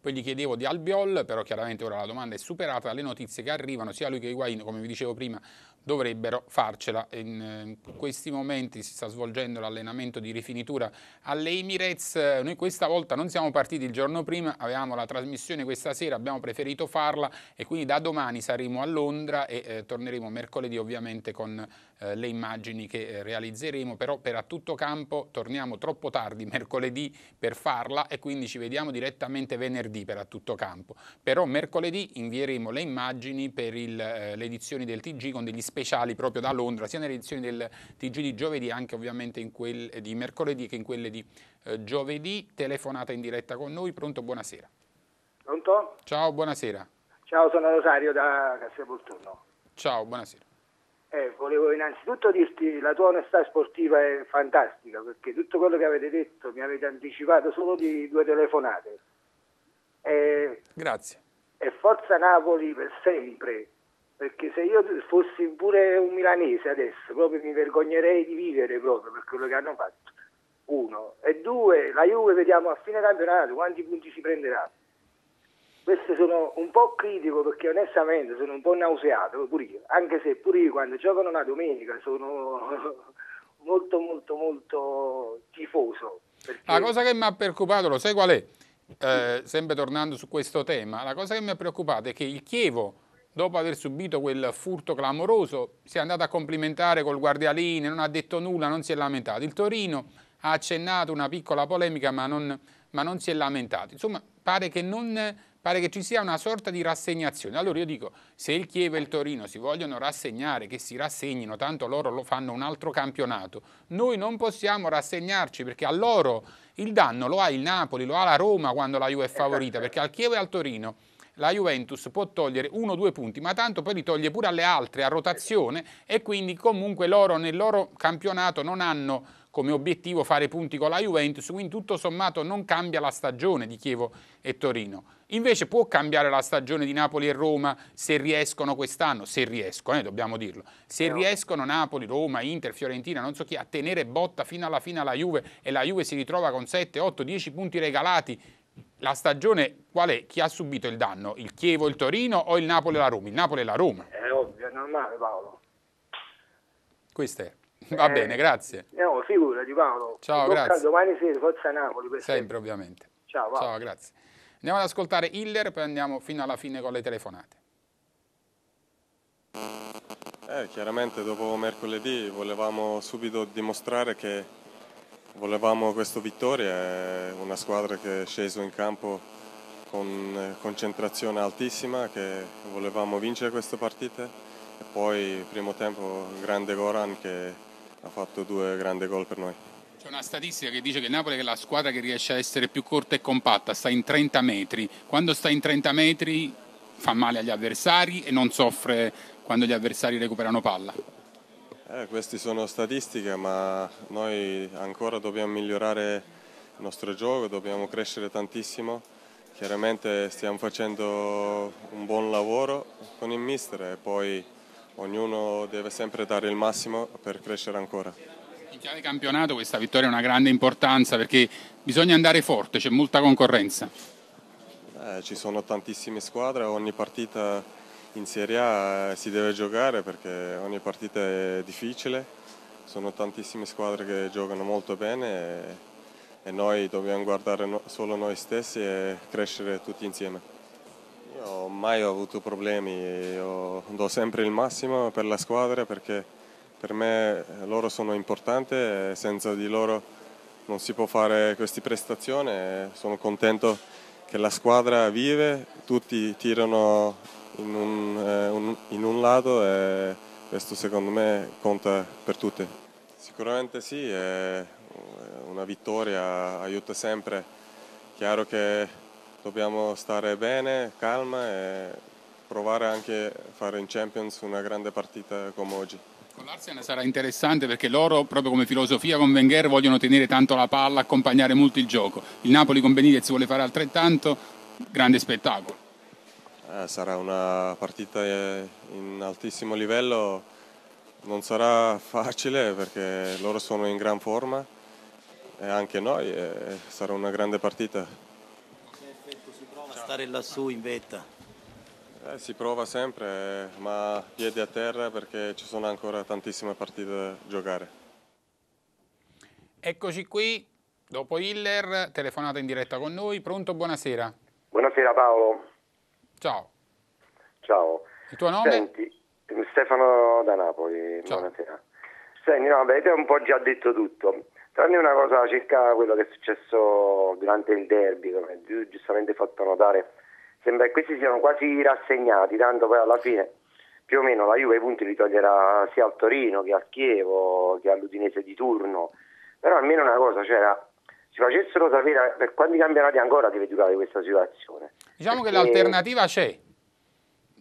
A: Poi gli chiedevo di Albiol, però chiaramente ora la domanda è superata dalle notizie che arrivano, sia lui che Higuain, come vi dicevo prima, dovrebbero farcela. Eh, in questi momenti si sta svolgendo l'allenamento di rifinitura alle Emirates. Noi questa volta non siamo partiti il giorno prima, avevamo la trasmissione questa sera, abbiamo preferito farla e quindi da domani saremo a Londra e eh, torneremo mercoledì ovviamente con eh, le immagini che eh, realizzeremo, però per a tutto campo torniamo troppo tardi mercoledì per farla e quindi ci vediamo direttamente venerdì per a tutto campo. Però mercoledì invieremo le immagini per il, eh, le edizioni del TG con degli speciali proprio da Londra, sia nelle edizioni del TG di giovedì, anche ovviamente in quelle eh, di mercoledì che in quelle di giovedì. Telefonata in diretta con noi, pronto, buonasera. Pronto? Ciao, buonasera.
G: Ciao, sono Rosario da Castelvolturno.
A: Ciao, buonasera.
G: Eh, volevo innanzitutto dirti la tua onestà sportiva è fantastica perché tutto quello che avete detto mi avete anticipato solo di due telefonate. Eh, Grazie. E forza Napoli per sempre, perché se io fossi pure un milanese adesso proprio mi vergognerei di vivere proprio per quello che hanno fatto. Uno. E due, la Juve vediamo a fine campionato quanti punti ci prenderà. Questo sono un po' critico perché onestamente sono un po' nauseato, pure io, anche se pure io quando giocano una domenica sono molto molto molto tifoso. Perché...
A: La cosa che mi ha preoccupato, lo sai qual è? Eh, sempre tornando su questo tema, la cosa che mi ha preoccupato è che il Chievo, dopo aver subito quel furto clamoroso, si è andato a complimentare col guardialine, non ha detto nulla, non si è lamentato. Il Torino ha accennato una piccola polemica ma non, ma non si è lamentato. Insomma, pare che non pare che ci sia una sorta di rassegnazione. Allora io dico, se il Chievo e il Torino si vogliono rassegnare, che si rassegnino, tanto loro lo fanno un altro campionato, noi non possiamo rassegnarci perché a loro il danno lo ha il Napoli, lo ha la Roma quando la Juve è eh, favorita, eh, perché eh. al Chievo e al Torino la Juventus può togliere uno o due punti, ma tanto poi li toglie pure alle altre a rotazione e quindi comunque loro nel loro campionato non hanno come obiettivo fare punti con la Juventus, quindi tutto sommato non cambia la stagione di Chievo e Torino. Invece può cambiare la stagione di Napoli e Roma se riescono quest'anno, se riescono, eh, dobbiamo dirlo, se riescono Napoli, Roma, Inter, Fiorentina, non so chi, a tenere botta fino alla fine alla Juve e la Juve si ritrova con 7, 8, 10 punti regalati, la stagione qual è? Chi ha subito il danno? Il Chievo, il Torino o il Napoli e la Roma? Il Napoli e la Roma.
G: È ovvio, è normale Paolo.
A: Questo è. Va eh, bene, grazie.
G: Eh, no, figurati Paolo. Ciao, grazie.
A: Domani sera, forza Napoli. Sempre, ovviamente. Ciao, Paolo. Ciao, grazie. Andiamo ad ascoltare Hiller, poi andiamo fino alla fine con le telefonate.
H: Eh, chiaramente dopo mercoledì volevamo subito dimostrare che volevamo questa vittoria, è una squadra che è scesa in campo con eh, concentrazione altissima, che volevamo vincere questa partita e poi primo tempo grande Goran che ha fatto due grandi gol per noi.
A: C'è una statistica che dice che il Napoli è la squadra che riesce a essere più corta e compatta, sta in 30 metri. Quando sta in 30 metri fa male agli avversari e non soffre quando gli avversari recuperano palla.
H: Eh, queste sono statistiche, ma noi ancora dobbiamo migliorare il nostro gioco, dobbiamo crescere tantissimo. Chiaramente stiamo facendo un buon lavoro con il mister e poi ognuno deve sempre dare il massimo per crescere ancora.
A: In chiave campionato questa vittoria ha una grande importanza perché bisogna andare forte, c'è molta concorrenza.
H: Eh, ci sono tantissime squadre, ogni partita in Serie A eh, si deve giocare perché ogni partita è difficile, sono tantissime squadre che giocano molto bene e, e noi dobbiamo guardare no, solo noi stessi e crescere tutti insieme. Io mai ho avuto problemi, io do sempre il massimo per la squadra perché per me loro sono importanti e senza di loro non si può fare queste prestazioni. Sono contento che la squadra vive, tutti tirano in eh, un, in un lato e questo secondo me conta per tutti. Sicuramente sì, una vittoria aiuta sempre. Chiaro che Dobbiamo stare bene, calma e provare anche a fare in Champions una grande partita come oggi.
A: Con l'Arsenal sarà
H: interessante perché loro, proprio come
A: filosofia con Wenger, vogliono tenere tanto la palla, accompagnare molto il gioco. Il Napoli con Benitez vuole fare altrettanto, grande spettacolo.
H: Eh, sarà una partita eh, in altissimo livello, non sarà facile perché loro sono in gran forma e anche noi, e eh, sarà una grande partita stare lassù in vetta? Eh, si prova sempre, ma piedi a terra perché ci sono ancora tantissime partite da giocare.
A: Eccoci qui, dopo Hiller, telefonata in diretta con noi. Pronto, buonasera.
G: Buonasera Paolo. Ciao. Ciao. Il tuo nome? Senti, Stefano da Napoli, Ciao. buonasera. Senti, no, avete un po' già detto tutto. Tranne una cosa circa quello che è successo durante il derby, come giustamente fatto notare, sembra che questi siano quasi rassegnati, tanto poi alla fine più o meno la Juve i punti li toglierà sia al Torino che al Chievo che all'Udinese di turno, però almeno una cosa, cioè ci facessero sapere per quanti campionati ancora deve durare questa situazione.
A: Diciamo Perché... che l'alternativa c'è,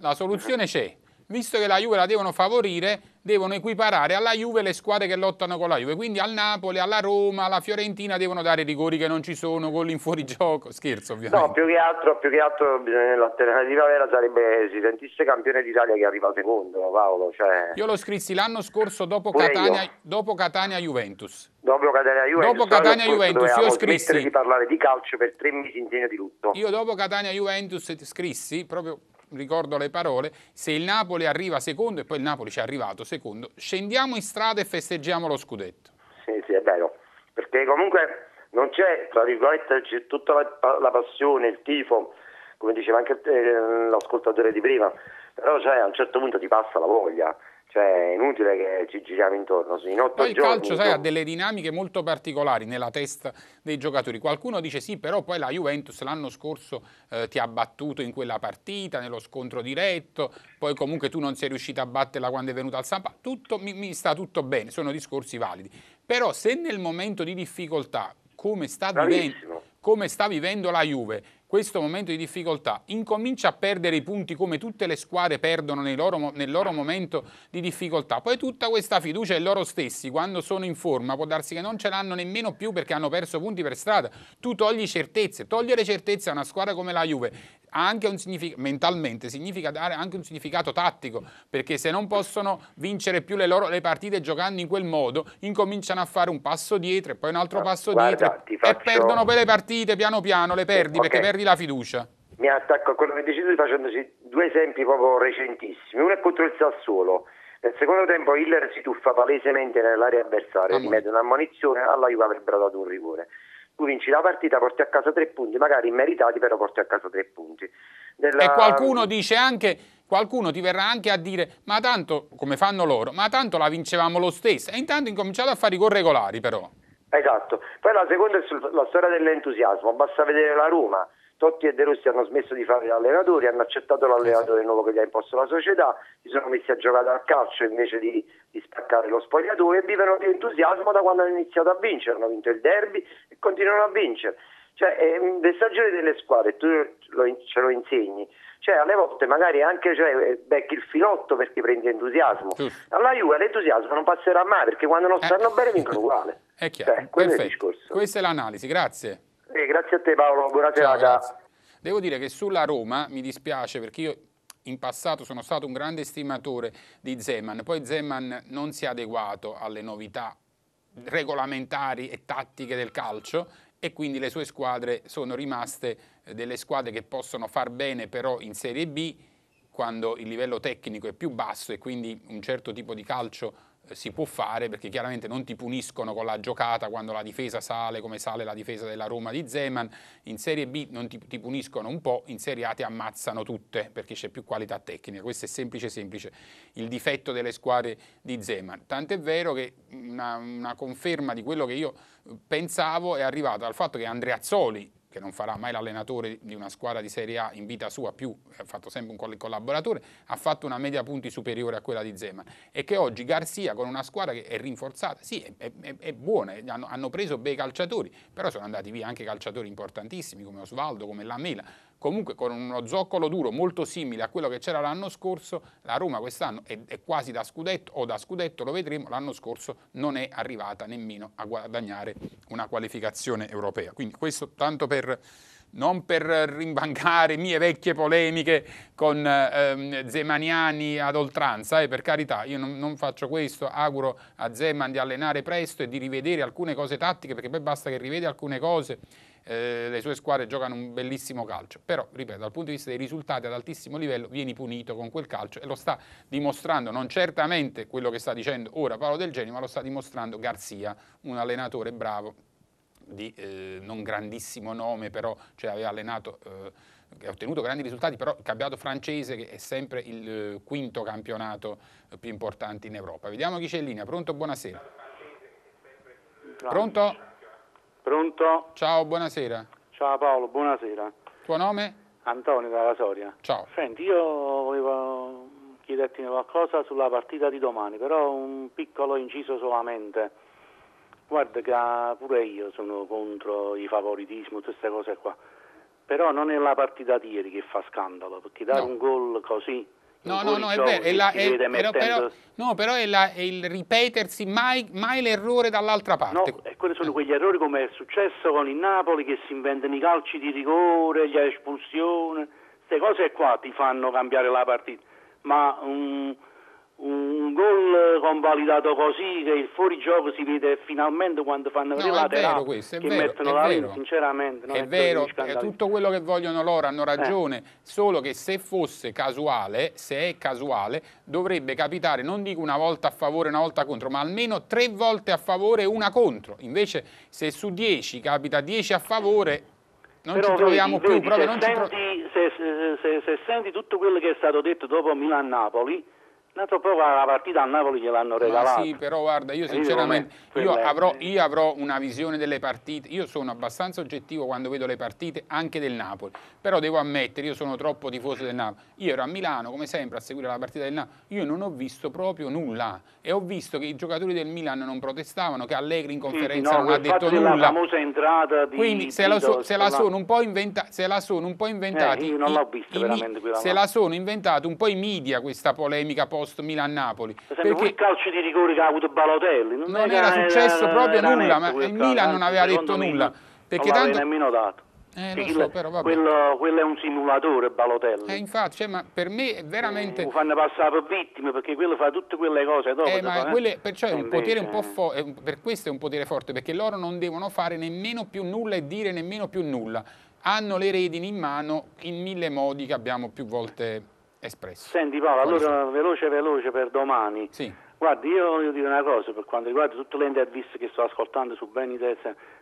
A: la soluzione c'è visto che la Juve la devono favorire, devono equiparare alla Juve le squadre che lottano con la Juve. Quindi al Napoli, alla Roma, alla Fiorentina devono dare rigori che non ci sono, gol in fuorigioco. Scherzo, ovviamente.
G: No, più che altro, più che altro eh, l'alternativa vera sarebbe si sentisse campione d'Italia che arriva secondo, Paolo. Cioè... Io
A: l'ho scrissi l'anno scorso dopo Catania, dopo Catania, Juventus.
G: Dopo Catania Juventus, dopo Catania Juventus io scrissi di parlare di calcio per tre mesi in segno di
A: lutto. Io dopo Catania Juventus scrissi proprio ricordo le parole, se il Napoli arriva secondo e poi il Napoli ci è arrivato secondo, scendiamo in strada e festeggiamo lo scudetto.
G: Sì, sì, è vero, perché comunque non c'è, tra virgolette, c'è tutta la, la passione, il tifo, come diceva anche eh, l'ascoltatore di prima, però cioè, a un certo punto ti passa la voglia cioè è inutile che ci giriamo intorno. In otto poi il giorni, calcio sai, ha delle
A: dinamiche molto particolari nella testa dei giocatori. Qualcuno dice sì, però poi la Juventus l'anno scorso eh, ti ha battuto in quella partita, nello scontro diretto, poi comunque tu non sei riuscito a batterla quando è venuta al Sampa. Tutto, mi, mi sta tutto bene, sono discorsi validi. Però se nel momento di difficoltà, come sta, divent come sta vivendo la Juve questo momento di difficoltà, incomincia a perdere i punti come tutte le squadre perdono loro, nel loro momento di difficoltà. Poi tutta questa fiducia in loro stessi, quando sono in forma, può darsi che non ce l'hanno nemmeno più perché hanno perso punti per strada. Tu togli certezze, togliere certezze a una squadra come la Juve anche un significato mentalmente, significa dare anche un significato tattico, perché se non possono vincere più le loro le partite giocando in quel modo, incominciano a fare un passo dietro e poi un altro ah, passo Guarda, dietro faccio... e perdono poi le partite piano piano, le perdi okay. perché perdi la fiducia.
G: Mi attacco a quello che dici tu facendoci due esempi proprio recentissimi. Uno è contro il Sassuolo. Nel secondo tempo Hiller si tuffa palesemente nell'area avversaria, Ammon- ah, rimette un'ammonizione, alla Juve avrebbero dato un rigore tu vinci la partita, porti a casa tre punti, magari immeritati, però porti a casa tre punti. Della... E qualcuno
A: dice anche, qualcuno ti verrà anche a dire, ma tanto, come fanno loro, ma tanto la vincevamo lo stesso. E intanto incominciate a fare i gol regolari però.
G: Esatto, poi la seconda è sulla storia dell'entusiasmo, basta vedere la Roma Totti e De Rossi hanno smesso di fare gli allenatori, hanno accettato l'allenatore esatto. nuovo che gli ha imposto la società, si sono messi a giocare al calcio invece di, di spaccare lo spogliatoio e vivono di entusiasmo da quando hanno iniziato a vincere, hanno vinto il derby e continuano a vincere. Cioè, è un messaggio delle squadre, tu lo, ce lo insegni. Cioè, alle volte magari anche cioè, becchi il filotto perché prendi entusiasmo. Alla Juve l'entusiasmo non passerà mai perché quando non eh. stanno eh. bene vincono uguale.
A: È chiaro. Cioè, questo è il discorso. Questa è l'analisi, grazie.
B: Eh, grazie a te Paolo, buona serata.
A: Devo dire che sulla Roma mi dispiace perché io in passato sono stato un grande stimatore di Zeman, poi Zeman non si è adeguato alle novità regolamentari e tattiche del calcio e quindi le sue squadre sono rimaste eh, delle squadre che possono far bene però in Serie B quando il livello tecnico è più basso e quindi un certo tipo di calcio si può fare perché chiaramente non ti puniscono con la giocata quando la difesa sale come sale la difesa della Roma di Zeman, in Serie B non ti, ti puniscono un po', in Serie A ti ammazzano tutte perché c'è più qualità tecnica, questo è semplice semplice il difetto delle squadre di Zeman, tant'è vero che una, una conferma di quello che io pensavo è arrivata dal fatto che Andreazzoli che non farà mai l'allenatore di una squadra di Serie A in vita sua più, ha fatto sempre un collaboratore, ha fatto una media punti superiore a quella di Zeman e che oggi Garzia con una squadra che è rinforzata, sì è, è, è buona, eh, hanno, hanno preso bei calciatori, però sono andati via anche calciatori importantissimi come Osvaldo, come Lamela, comunque con uno zoccolo duro molto simile a quello che c'era l'anno scorso, la Roma quest'anno è, è, quasi da scudetto o da scudetto, lo vedremo, l'anno scorso non è arrivata nemmeno a guadagnare una qualificazione europea. Quindi questo tanto per non per rimbancare mie vecchie polemiche con ehm, Zemaniani ad oltranza, eh, per carità, io non, non, faccio questo, auguro a Zeman di allenare presto e di rivedere alcune cose tattiche, perché poi basta che rivede alcune cose eh, le sue squadre giocano un bellissimo calcio, però ripeto dal punto di vista dei risultati ad altissimo livello vieni punito con quel calcio e lo sta dimostrando non certamente quello che sta dicendo ora Paolo Del Geni ma lo sta dimostrando Garzia, un allenatore bravo di eh, non grandissimo nome però cioè aveva allenato eh, ha ottenuto grandi risultati, però il campionato francese che è sempre il eh, quinto campionato eh, più importante in Europa. Vediamo chi c'è in linea. Pronto? Buonasera. Pronto?
F: Pronto?
A: Ciao, buonasera.
F: Ciao Paolo, buonasera. Tuo nome? Antonio dalla Soria. Ciao. Senti, io volevo chiederti qualcosa sulla partita di domani, però un piccolo inciso solamente. Guarda che ah, pure io sono contro i favoritismi, tutte queste cose qua. Però non è la partita di ieri che fa scandalo, perché dare no. un gol così
A: No, no, no, è vero, è la, è, però, però, no, però è, la, è, il ripetersi mai, mai l'errore dall'altra parte. No,
F: e quelli sono eh. quegli errori come è successo con il Napoli che si inventano i calci di rigore, gli espulsioni, queste cose qua ti fanno cambiare la partita, ma um, un gol convalidato così che il fuorigioco si vede finalmente quando fanno vedere no, la terra questo, è che vero, mettono la linea sinceramente è vero, è tutto
A: quello che vogliono loro hanno eh. ragione eh. solo che se fosse casuale se è casuale dovrebbe capitare non dico una volta a favore una volta contro ma almeno tre volte a favore e una contro invece se su dieci capita dieci a favore non Però ci troviamo vedi, più vedi, se, senti, tro
F: se, se, se senti tutto quello che è stato detto dopo Milan-Napoli la troppa la partita a Napoli gliel'hanno regalata. sì,
A: però guarda, io sinceramente io avrò, io avrò, una visione delle partite, io sono abbastanza oggettivo quando vedo le partite anche del Napoli, però devo ammettere, io sono troppo tifoso del Napoli. Io ero a Milano, come sempre, a seguire la partita del Napoli, io non ho visto proprio nulla e ho visto che i giocatori del Milan non protestavano, che Allegri in conferenza sì, no, non ha detto nulla. La famosa entrata di Quindi se, la, so, se la, sono un po' inventata, se la sono un po' inventata, eh, io non l'ho vista veramente Se la sono inventata un po' i media questa polemica post post Milan-Napoli. Perché il
F: calcio di rigore che ha avuto Balotelli. Non, non era, era, successo era, proprio era nulla, ma il Milan non aveva detto nulla. Perché non tanto... nemmeno
A: dato. Eh, lo so, però, quello,
F: quello, è un simulatore Balotelli. Eh,
A: infatti, cioè, ma per me è veramente... Lo uh, fanno passare per vittime perché quello fa tutte quelle cose dopo. Eh, ma fa, eh. quelle, perciò è un potere un po' forte, per questo è un potere forte, perché loro non devono fare nemmeno più nulla e dire nemmeno più nulla. Hanno le redini in mano in mille modi che abbiamo più volte espresso.
F: Senti Paolo, allora veloce veloce per domani. Sì. Guardi, io voglio dire una cosa per quanto riguarda tutte le interviste che sto ascoltando su Benitez.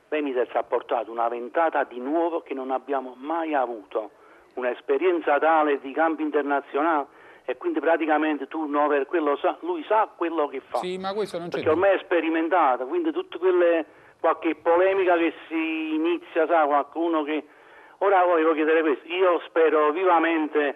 F: Benitez ha portato una ventata di nuovo che non abbiamo mai avuto, un'esperienza tale di campo internazionale e quindi praticamente tu no, per quello sa, lui sa quello che fa. Sì, ma questo non c'è. Perché ormai è sperimentata, quindi tutte quelle qualche polemica che si inizia, sa, qualcuno che Ora voi lo chiedere questo. Io spero vivamente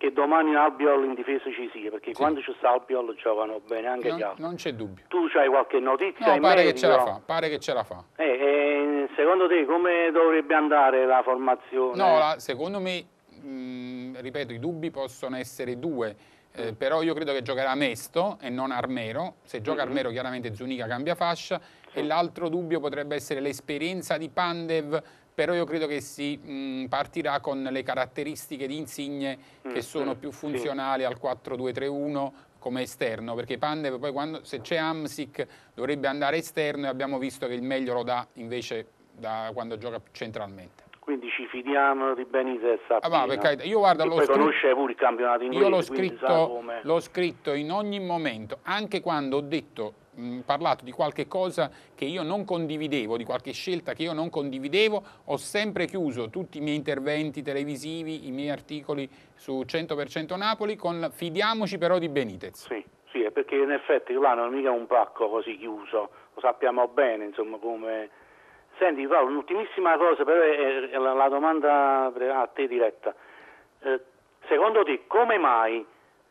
F: che domani Albiol in difesa ci sia, perché sì. quando c'è Albiol giocano bene anche non, gli altri.
A: Non c'è dubbio.
F: Tu hai qualche notizia? No, pare, merito, che no? Fa,
A: pare, che ce la fa, eh, eh, secondo te come dovrebbe andare la formazione? No, la, secondo me, mh, mm, ripeto, i dubbi possono essere due. Eh, mm. però io credo che giocherà Mesto e non Armero. Se gioca mm -hmm. Armero chiaramente Zunica cambia fascia. Sì. E l'altro dubbio potrebbe essere l'esperienza di Pandev però io credo che si mh, partirà con le caratteristiche di Insigne mm, che sono mm, più funzionali sì. al 4-2-3-1 come esterno, perché Pandev poi quando, se c'è Amsic dovrebbe andare esterno e abbiamo visto che il meglio lo dà invece da quando gioca centralmente
F: quindi ci fidiamo di Benitez ah, ma, perché, io guarda, l'ho scritto, conosce pure il campionato inglese io l'ho scritto, l'ho
A: scritto in ogni momento anche quando ho detto mh, parlato di qualche cosa che io non condividevo, di qualche scelta che io non condividevo, ho sempre chiuso tutti i miei interventi televisivi, i miei articoli su 100% Napoli con fidiamoci però di Benitez. Sì,
F: sì, perché in effetti là non è mica un pacco così chiuso, lo sappiamo bene, insomma, come... Senti Paolo, un'ultimissima cosa, però è, la, domanda a te diretta. Eh, secondo te come mai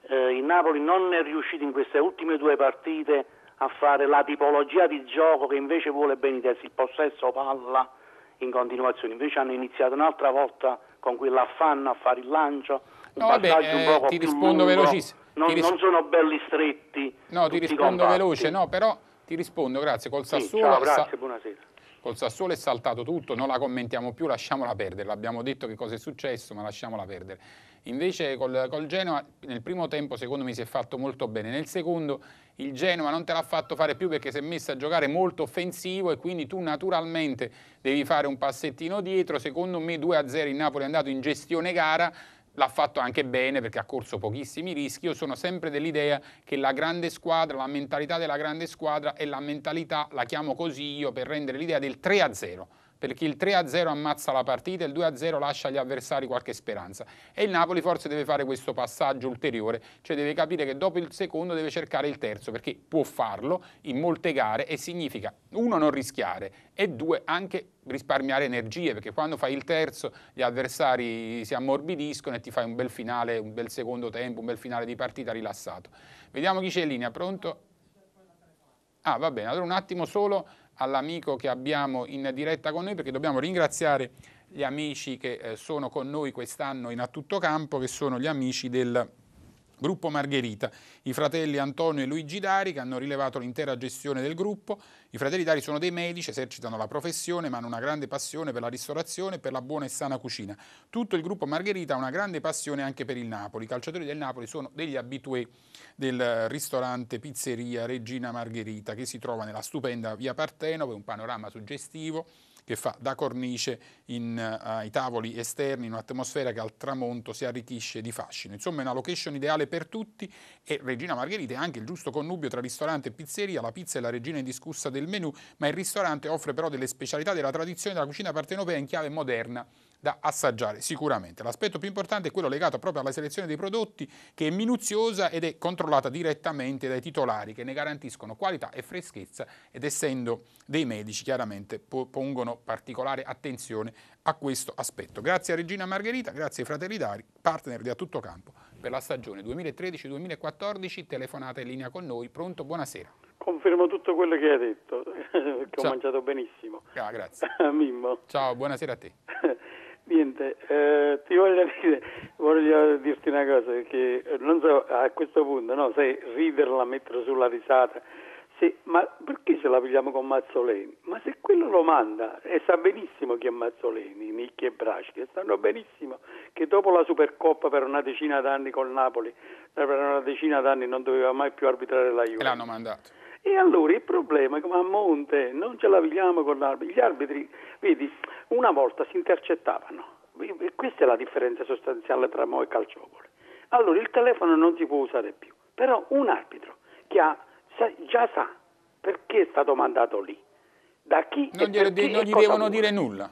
F: eh, il Napoli non è riuscito in queste ultime due partite a fare la tipologia di gioco che invece vuole Benitez, il possesso palla in continuazione, invece hanno iniziato un'altra volta con quell'affanno a fare il lancio, no, vabbè, eh, ti rispondo velocissimo. Non, ris- non, sono
A: belli stretti. No, ti rispondo veloce, no, però ti rispondo, grazie, col Sassuolo. Sì, ciao, grazie, sa- buonasera col Sassuolo è saltato tutto, non la commentiamo più, lasciamola perdere, abbiamo detto che cosa è successo, ma lasciamola perdere. Invece col, col, Genoa nel primo tempo secondo me si è fatto molto bene, nel secondo il Genoa non te l'ha fatto fare più perché si è messo a giocare molto offensivo e quindi tu naturalmente devi fare un passettino dietro, secondo me 2-0 il Napoli è andato in gestione gara, l'ha fatto anche bene perché ha corso pochissimi rischi. Io sono sempre dell'idea che la grande squadra, la mentalità della grande squadra è la mentalità, la chiamo così io per rendere l'idea del 3 0 perché il 3-0 ammazza la partita, e il 2-0 lascia agli avversari qualche speranza. E il Napoli forse deve fare questo passaggio ulteriore, cioè deve capire che dopo il secondo deve cercare il terzo, perché può farlo in molte gare e significa, uno, non rischiare e due, anche risparmiare energie, perché quando fai il terzo gli avversari si ammorbidiscono e ti fai un bel finale, un bel secondo tempo, un bel finale di partita rilassato. Vediamo chi c'è in linea, pronto? Ah, va bene, allora un attimo solo all'amico che abbiamo in diretta con noi perché dobbiamo ringraziare gli amici che eh, sono con noi quest'anno in A Tutto Campo, che sono gli amici del Gruppo Margherita. I fratelli Antonio e Luigi Dari che hanno rilevato l'intera gestione del gruppo. I fratelli Dari sono dei medici, esercitano la professione ma hanno una grande passione per la ristorazione e per la buona e sana cucina. Tutto il gruppo Margherita ha una grande passione anche per il Napoli. I calciatori del Napoli sono degli abitué del ristorante pizzeria Regina Margherita che si trova nella stupenda via Partenope, un panorama suggestivo che fa da cornice in, uh, ai tavoli esterni in un'atmosfera che al tramonto si arricchisce di fascino. Insomma è una location ideale per tutti e Regina Margherita è anche il giusto connubio tra ristorante e pizzeria, la pizza è la regina indiscussa del menù, ma il ristorante offre però delle specialità della tradizione della cucina partenopea in chiave moderna da assaggiare sicuramente. L'aspetto più importante è quello legato proprio alla selezione dei prodotti che è minuziosa ed è controllata direttamente dai titolari che ne garantiscono qualità e freschezza ed essendo dei medici chiaramente pongono particolare attenzione a questo aspetto. Grazie a Regina Margherita, grazie ai Fratelli Dari, partner di A Tutto Campo per la stagione 2013-2014, telefonata in linea con noi, pronto, buonasera. Confermo
I: tutto quello che hai detto, che ho mangiato benissimo. Ah, grazie. Mimmo. Ciao, buonasera a te. Niente, eh, ti voglio dire, voglio dirti una cosa, perché eh, non so, a questo punto, no, sai, riderla, mettere sulla risata, sì, ma perché ce la pigliamo con Mazzoleni? Ma se quello lo manda, e sa benissimo chi è Mazzoleni, Nicchi e Braschi, e sanno benissimo che dopo la Supercoppa per una decina d'anni con Napoli, per una decina d'anni non doveva mai più arbitrare la Juve. E l'hanno mandato e allora il problema è che a monte non ce la vediamo con l'arbitro. Gli arbitri, vedi, una volta si intercettavano. E questa è la differenza sostanziale tra Mo e Calciopoli. Allora il telefono non si può usare più, però un arbitro che ha, sa, già sa perché è stato mandato lì, da chi... Non, gli, non gli devono dire nulla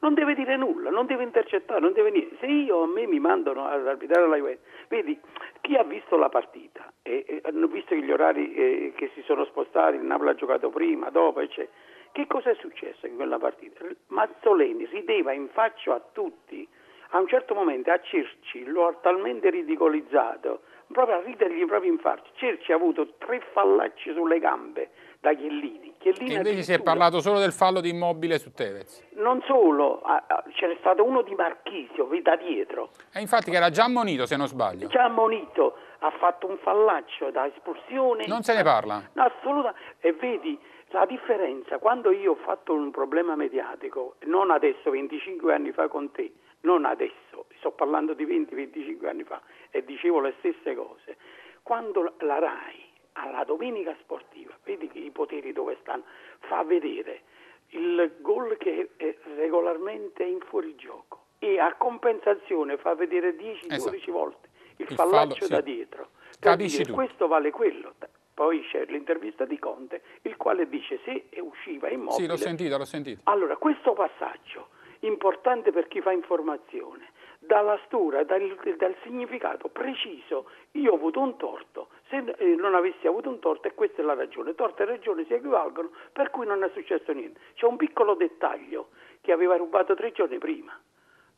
I: non deve dire nulla, non deve intercettare, non deve niente. Se io a me mi mandano ad arbitrare la Juventus, vedi, chi ha visto la partita e, e hanno visto gli orari eh, che si sono spostati, il Napoli ha giocato prima, dopo, eccetera. Che cosa è successo in quella partita? Mazzoleni rideva in faccia a tutti. A un certo momento a Cerci lo ha talmente ridicolizzato, proprio a ridergli proprio in faccia. Cerci ha avuto tre fallacci sulle gambe da Chiellini perché lì... Invece si è parlato solo
A: del fallo di immobile su Tevez.
I: Non solo, ce n'è stato uno di Marchisio, vi da dietro. E infatti che era già ammonito se non sbaglio. Già ammonito, ha fatto un fallaccio da espulsione. Non se ne parla? No, assolutamente. E vedi, la differenza, quando io ho fatto un problema mediatico, non adesso, 25 anni fa con te, non adesso, sto parlando di 20-25 anni fa, e dicevo le stesse cose, quando la RAI alla domenica sportiva, vedi i poteri dove stanno, fa vedere il gol che è regolarmente in fuorigioco e a compensazione fa vedere 10-12 esatto. volte
A: il, il fallaccio fallo, da sì. dietro. Capisci dire, questo
I: vale quello. Poi c'è l'intervista di Conte, il quale dice se usciva immobile. Sì, l'ho sentito, l'ho sentito. Allora, questo passaggio, importante per chi fa informazione, dalla stura, dal, dal significato preciso, io ho avuto un torto, se eh, non avessi avuto un torto e questa è la ragione. Torto e ragione si equivalgono per cui non è successo niente. C'è un piccolo dettaglio che aveva rubato tre giorni prima.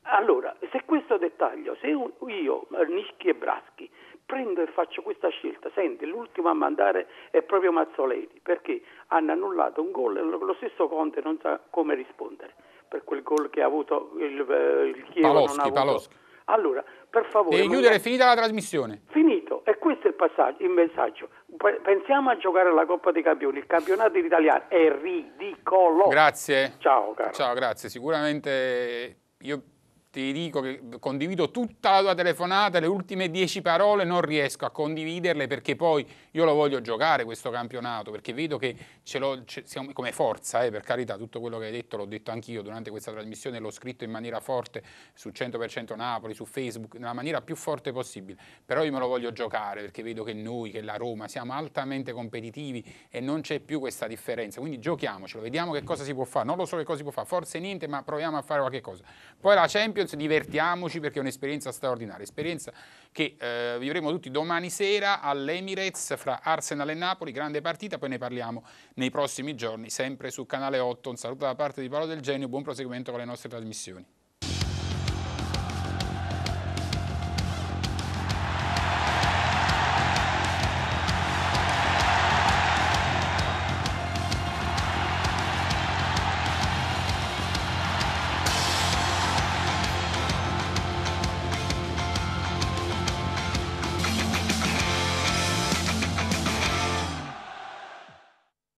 I: Allora, se questo dettaglio, se io, Nischi e Braschi, prendo e faccio questa scelta, senti, l'ultimo a mandare è proprio Mazzoleti, perché hanno annullato un gol e lo stesso Conte non sa come rispondere per quel gol che ha avuto il, eh, il Chievo. Paloschi, avuto... Paloschi. Allora, per favore... Devi chiudere, è finita
A: la trasmissione.
I: Finita capito? E questo è il passaggio, il messaggio. Pensiamo a giocare alla Coppa dei Campioni, il campionato italiano è
A: ridicolo. Grazie. Ciao, caro. Ciao, grazie. Sicuramente io ti dico che condivido tutta la tua telefonata, le ultime dieci parole non riesco a condividerle perché poi io lo voglio giocare questo campionato, perché vedo che ce l'ho ce, come forza, eh, per carità, tutto quello che hai detto l'ho detto anch'io durante questa trasmissione, l'ho scritto in maniera forte su 100% Napoli, su Facebook, nella maniera più forte possibile, però io me lo voglio giocare perché vedo che noi, che la Roma, siamo altamente competitivi e non c'è più questa differenza, quindi giochiamocelo, vediamo che cosa si può fare, non lo so che cosa si può fare, forse niente, ma proviamo a fare qualche cosa. Poi la Champions Champions, divertiamoci perché è un'esperienza straordinaria, esperienza che eh, vivremo tutti domani sera all'Emirates fra Arsenal e Napoli, grande partita, poi ne parliamo nei prossimi giorni, sempre su Canale 8. Un saluto da parte di Paolo Del Genio, buon proseguimento con le nostre trasmissioni.